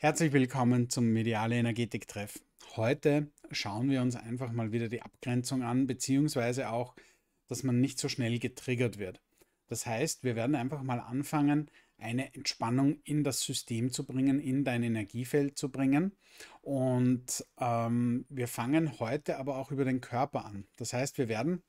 Herzlich willkommen zum Mediale Energetik-Treff. Heute schauen wir uns einfach mal wieder die Abgrenzung an, beziehungsweise auch, dass man nicht so schnell getriggert wird. Das heißt, wir werden einfach mal anfangen, eine Entspannung in das System zu bringen, in dein Energiefeld zu bringen. Und ähm, wir fangen heute aber auch über den Körper an. Das heißt, wir werden,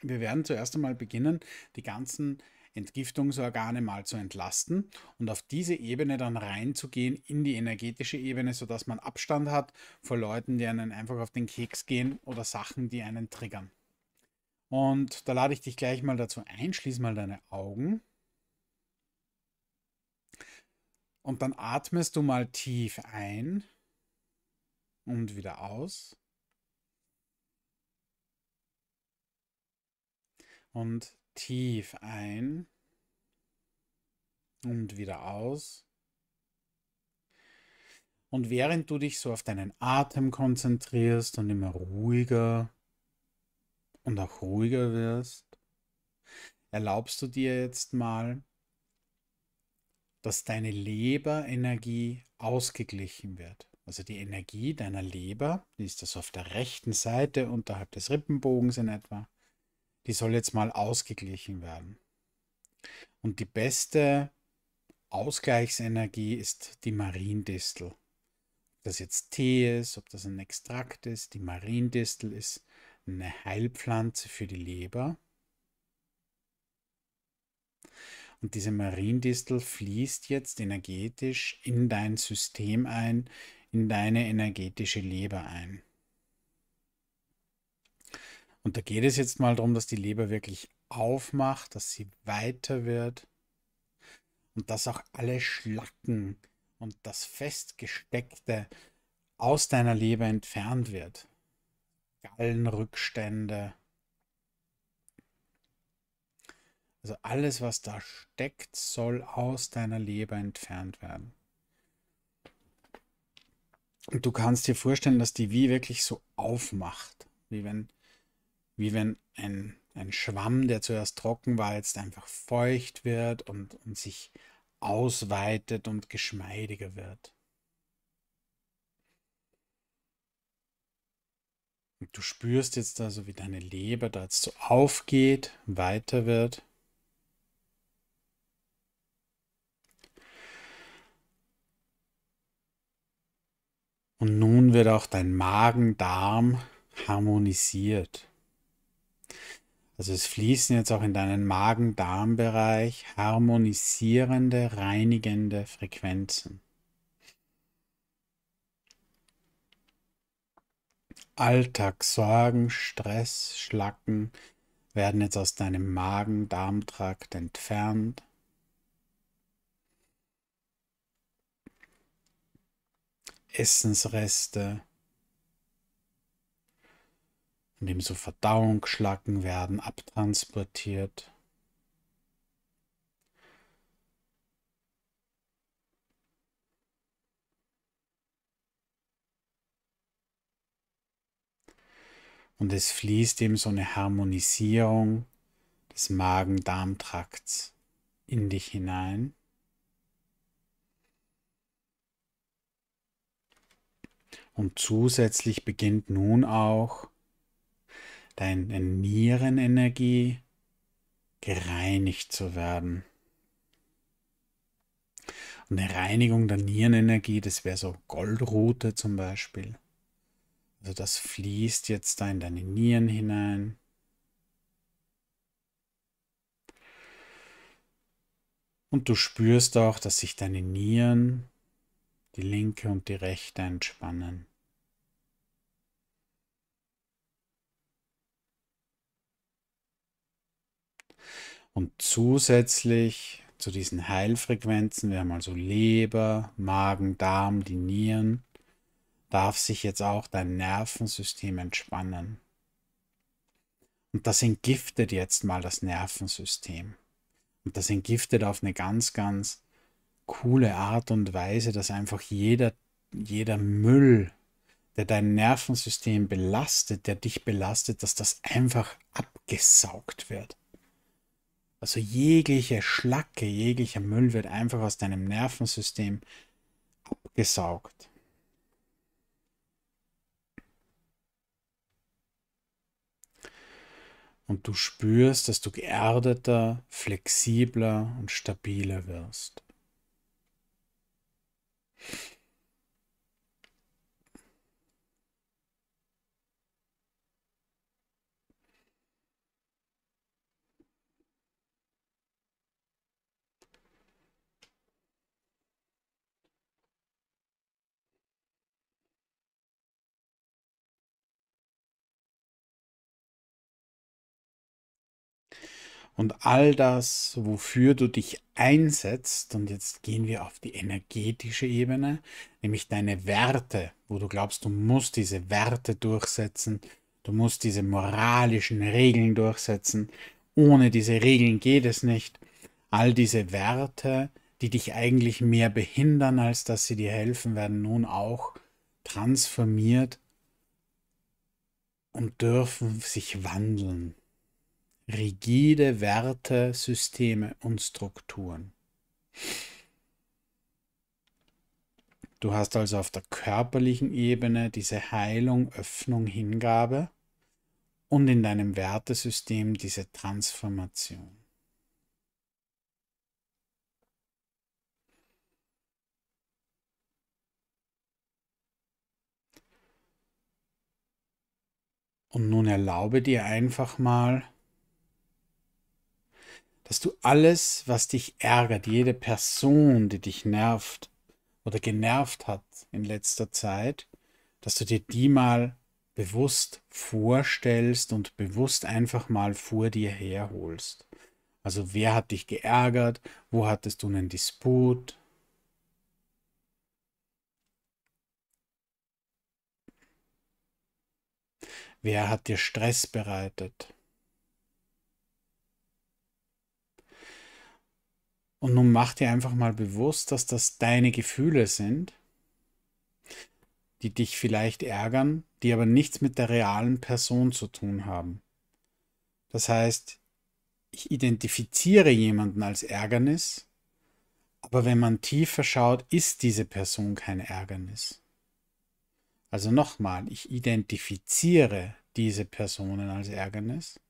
wir werden zuerst einmal beginnen, die ganzen Entgiftungsorgane mal zu entlasten und auf diese Ebene dann reinzugehen in die energetische Ebene, sodass man Abstand hat vor Leuten, die einen einfach auf den Keks gehen oder Sachen, die einen triggern. Und da lade ich dich gleich mal dazu ein, schließ mal deine Augen. Und dann atmest du mal tief ein und wieder aus. Und Tief ein und wieder aus. Und während du dich so auf deinen Atem konzentrierst und immer ruhiger und auch ruhiger wirst, erlaubst du dir jetzt mal, dass deine Leberenergie ausgeglichen wird. Also die Energie deiner Leber, die ist das auf der rechten Seite unterhalb des Rippenbogens in etwa, die soll jetzt mal ausgeglichen werden. Und die beste Ausgleichsenergie ist die Mariendistel. Ob das jetzt Tee ist, ob das ein Extrakt ist, die Mariendistel ist eine Heilpflanze für die Leber. Und diese Mariendistel fließt jetzt energetisch in dein System ein, in deine energetische Leber ein. Und da geht es jetzt mal darum, dass die Leber wirklich aufmacht, dass sie weiter wird und dass auch alle Schlacken und das Festgesteckte aus deiner Leber entfernt wird. Gallenrückstände. Also alles, was da steckt, soll aus deiner Leber entfernt werden. Und du kannst dir vorstellen, dass die wie wirklich so aufmacht. Wie wenn wie wenn ein, ein Schwamm, der zuerst trocken war, jetzt einfach feucht wird und, und sich ausweitet und geschmeidiger wird. Und du spürst jetzt also, wie deine Leber dazu aufgeht, weiter wird. Und nun wird auch dein Magen-Darm harmonisiert. Also es fließen jetzt auch in deinen Magen-Darm-Bereich harmonisierende, reinigende Frequenzen. Alltag, Stress, Schlacken werden jetzt aus deinem Magen-Darm-Trakt entfernt. Essensreste, indem so Verdauungsschlacken werden abtransportiert. Und es fließt eben so eine Harmonisierung des Magen-Darm-Trakts in dich hinein. Und zusätzlich beginnt nun auch deine Nierenenergie gereinigt zu werden. Und eine Reinigung der Nierenenergie, das wäre so Goldrute zum Beispiel. Also das fließt jetzt da in deine Nieren hinein. Und du spürst auch, dass sich deine Nieren, die linke und die rechte, entspannen. Und zusätzlich zu diesen Heilfrequenzen, wir haben also Leber, Magen, Darm, die Nieren, darf sich jetzt auch dein Nervensystem entspannen. Und das entgiftet jetzt mal das Nervensystem. Und das entgiftet auf eine ganz, ganz coole Art und Weise, dass einfach jeder, jeder Müll, der dein Nervensystem belastet, der dich belastet, dass das einfach abgesaugt wird. Also jegliche Schlacke, jeglicher Müll wird einfach aus deinem Nervensystem abgesaugt. Und du spürst, dass du geerdeter, flexibler und stabiler wirst. und all das, wofür du dich einsetzt. Und jetzt gehen wir auf die energetische Ebene, nämlich deine Werte, wo du glaubst, du musst diese Werte durchsetzen, du musst diese moralischen Regeln durchsetzen. Ohne diese Regeln geht es nicht. All diese Werte, die dich eigentlich mehr behindern, als dass sie dir helfen, werden nun auch transformiert und dürfen sich wandeln rigide Werte, Systeme und Strukturen. Du hast also auf der körperlichen Ebene diese Heilung, Öffnung, Hingabe und in deinem Wertesystem diese Transformation. Und nun erlaube dir einfach mal, dass du alles, was dich ärgert, jede Person, die dich nervt oder genervt hat in letzter Zeit, dass du dir die mal bewusst vorstellst und bewusst einfach mal vor dir herholst. Also wer hat dich geärgert? Wo hattest du einen Disput? Wer hat dir Stress bereitet? Und nun mach dir einfach mal bewusst, dass das deine Gefühle sind, die dich vielleicht ärgern, die aber nichts mit der realen Person zu tun haben. Das heißt, ich identifiziere jemanden als Ärgernis, aber wenn man tiefer schaut, ist diese Person kein Ärgernis. Also nochmal, ich identifiziere diese Personen als Ärgernis,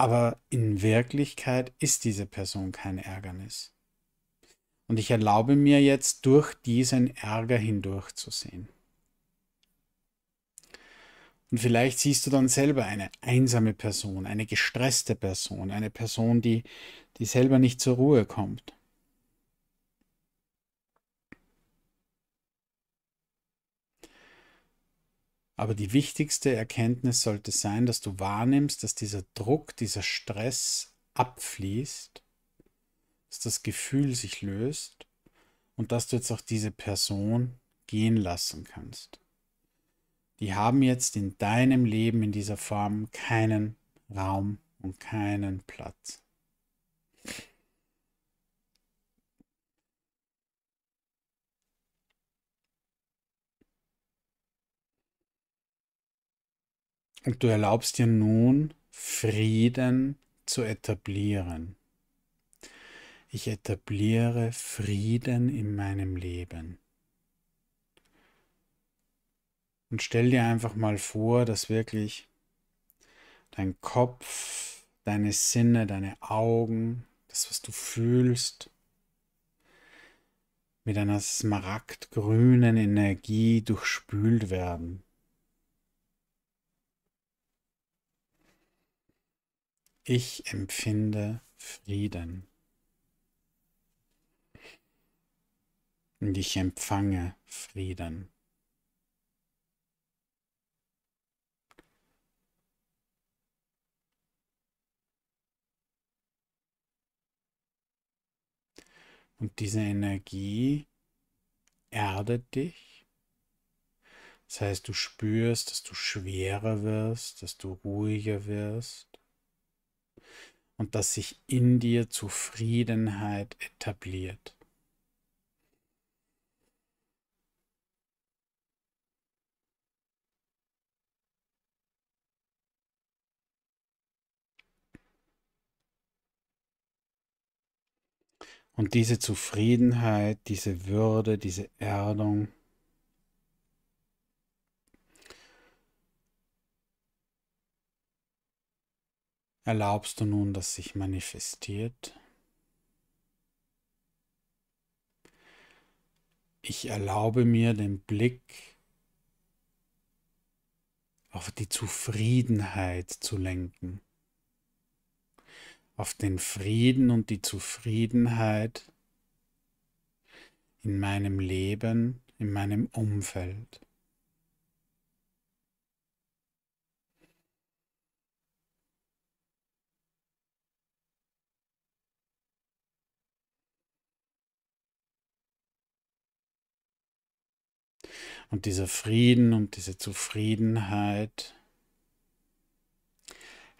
aber in Wirklichkeit ist diese Person kein Ärgernis. Und ich erlaube mir jetzt, durch diesen Ärger hindurchzusehen. Und vielleicht siehst du dann selber eine einsame Person, eine gestresste Person, eine Person, die, die selber nicht zur Ruhe kommt. Aber die wichtigste Erkenntnis sollte sein, dass du wahrnimmst, dass dieser Druck, dieser Stress abfließt, dass das Gefühl sich löst und dass du jetzt auch diese Person gehen lassen kannst. Die haben jetzt in deinem Leben in dieser Form keinen Raum und keinen Platz. Und du erlaubst dir nun, Frieden zu etablieren. Ich etabliere Frieden in meinem Leben. Und stell dir einfach mal vor, dass wirklich dein Kopf, deine Sinne, deine Augen, das, was du fühlst, mit einer smaragdgrünen Energie durchspült werden. Ich empfinde Frieden. Und ich empfange Frieden. Und diese Energie erdet dich. Das heißt, du spürst, dass du schwerer wirst, dass du ruhiger wirst und dass sich in dir Zufriedenheit etabliert. Und diese Zufriedenheit, diese Würde, diese Erdung Erlaubst du nun, dass sich manifestiert? Ich erlaube mir den Blick auf die Zufriedenheit zu lenken, auf den Frieden und die Zufriedenheit in meinem Leben, in meinem Umfeld. Und dieser Frieden und diese Zufriedenheit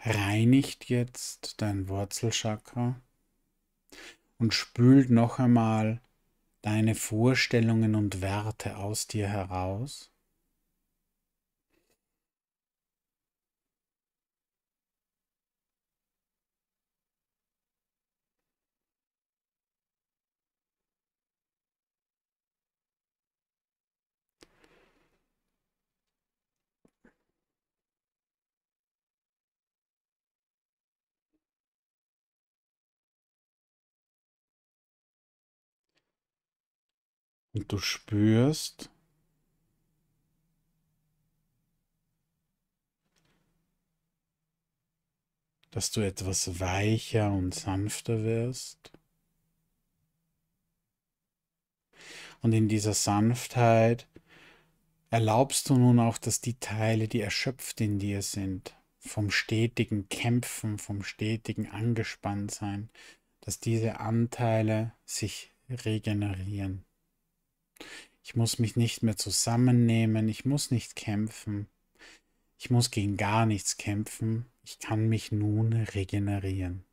reinigt jetzt dein Wurzelchakra und spült noch einmal deine Vorstellungen und Werte aus dir heraus Und du spürst, dass du etwas weicher und sanfter wirst. Und in dieser Sanftheit erlaubst du nun auch, dass die Teile, die erschöpft in dir sind, vom stetigen Kämpfen, vom stetigen Angespanntsein, dass diese Anteile sich regenerieren. Ich muss mich nicht mehr zusammennehmen. Ich muss nicht kämpfen. Ich muss gegen gar nichts kämpfen. Ich kann mich nun regenerieren.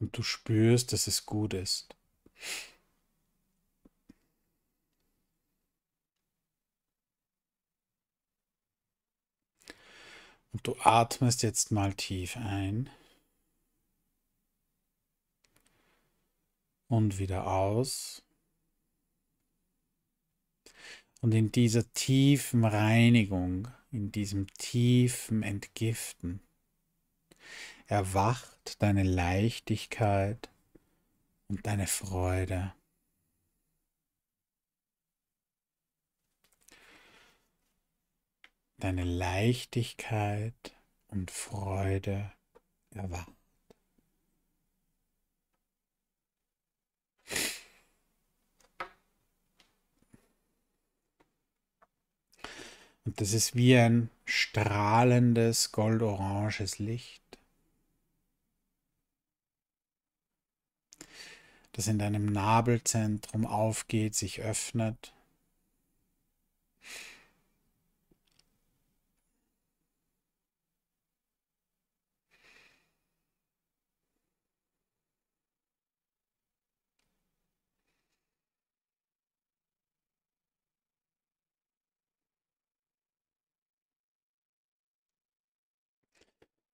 Und du spürst, dass es gut ist. Und du atmest jetzt mal tief ein. Und wieder aus. Und in dieser tiefen Reinigung, in diesem tiefen Entgiften, erwacht deine Leichtigkeit und deine Freude. deine Leichtigkeit und Freude erwacht. Und das ist wie ein strahlendes goldoranges Licht, das in deinem Nabelzentrum aufgeht, sich öffnet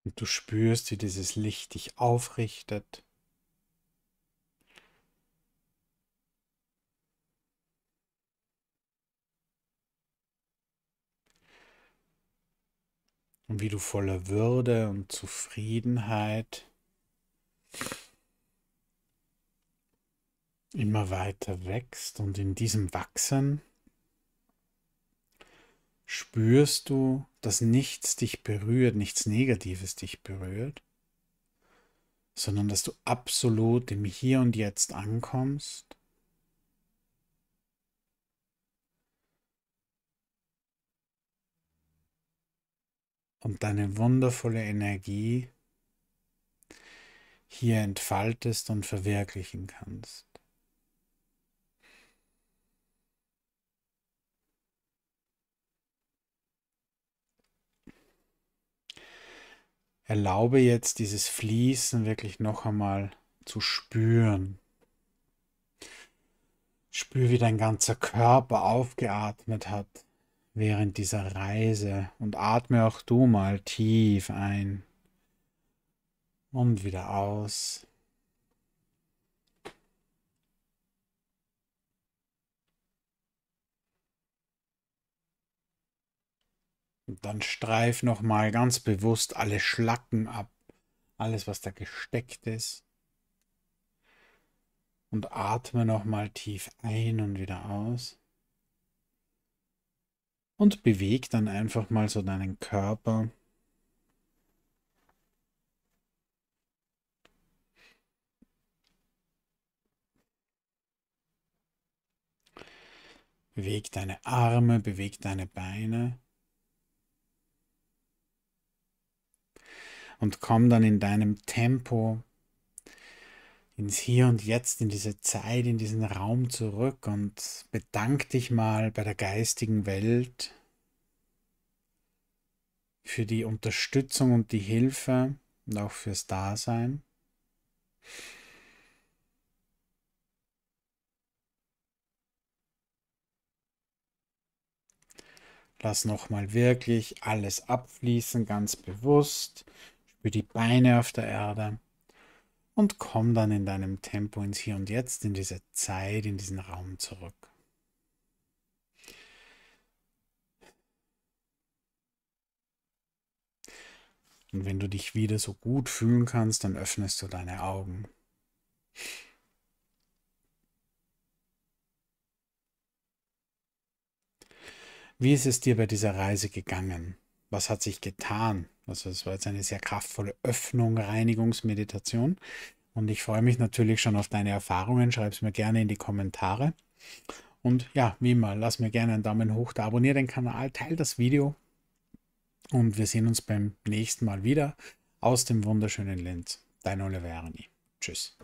Und du spürst, wie dieses Licht dich aufrichtet. Und wie du voller Würde und Zufriedenheit immer weiter wächst und in diesem Wachsen Spürst du, dass nichts dich berührt, nichts Negatives dich berührt, sondern dass du absolut im Hier und Jetzt ankommst? Und deine wundervolle Energie hier entfaltest und verwirklichen kannst. erlaube jetzt dieses Fließen wirklich noch einmal zu spüren. Spür, wie dein ganzer Körper aufgeatmet hat während dieser Reise und atme auch du mal tief ein und wieder aus. Und dann streif nochmal ganz bewusst alle Schlacken ab, alles, was da gesteckt ist. Und atme nochmal tief ein und wieder aus. Und beweg dann einfach mal so deinen Körper. Beweg deine Arme, beweg deine Beine. und komm dann in deinem Tempo ins Hier und Jetzt, in diese Zeit, in diesen Raum zurück und bedank dich mal bei der geistigen Welt für die Unterstützung und die Hilfe und auch fürs Dasein. Lass nochmal wirklich alles abfließen, ganz bewusst für die Beine auf der Erde und komm dann in deinem Tempo ins Hier und Jetzt, in diese Zeit, in diesen Raum zurück. Und wenn du dich wieder so gut fühlen kannst, dann öffnest du deine Augen. Wie ist es dir bei dieser Reise gegangen? was hat sich getan? Also es war jetzt eine sehr kraftvolle Öffnung, Reinigungsmeditation. Und ich freue mich natürlich schon auf deine Erfahrungen. Schreib es mir gerne in die Kommentare. Und ja, wie immer, lass mir gerne einen Daumen hoch da, abonniere den Kanal, teile das Video. Und wir sehen uns beim nächsten Mal wieder aus dem wunderschönen Linz. Dein Oliver Arni. Tschüss.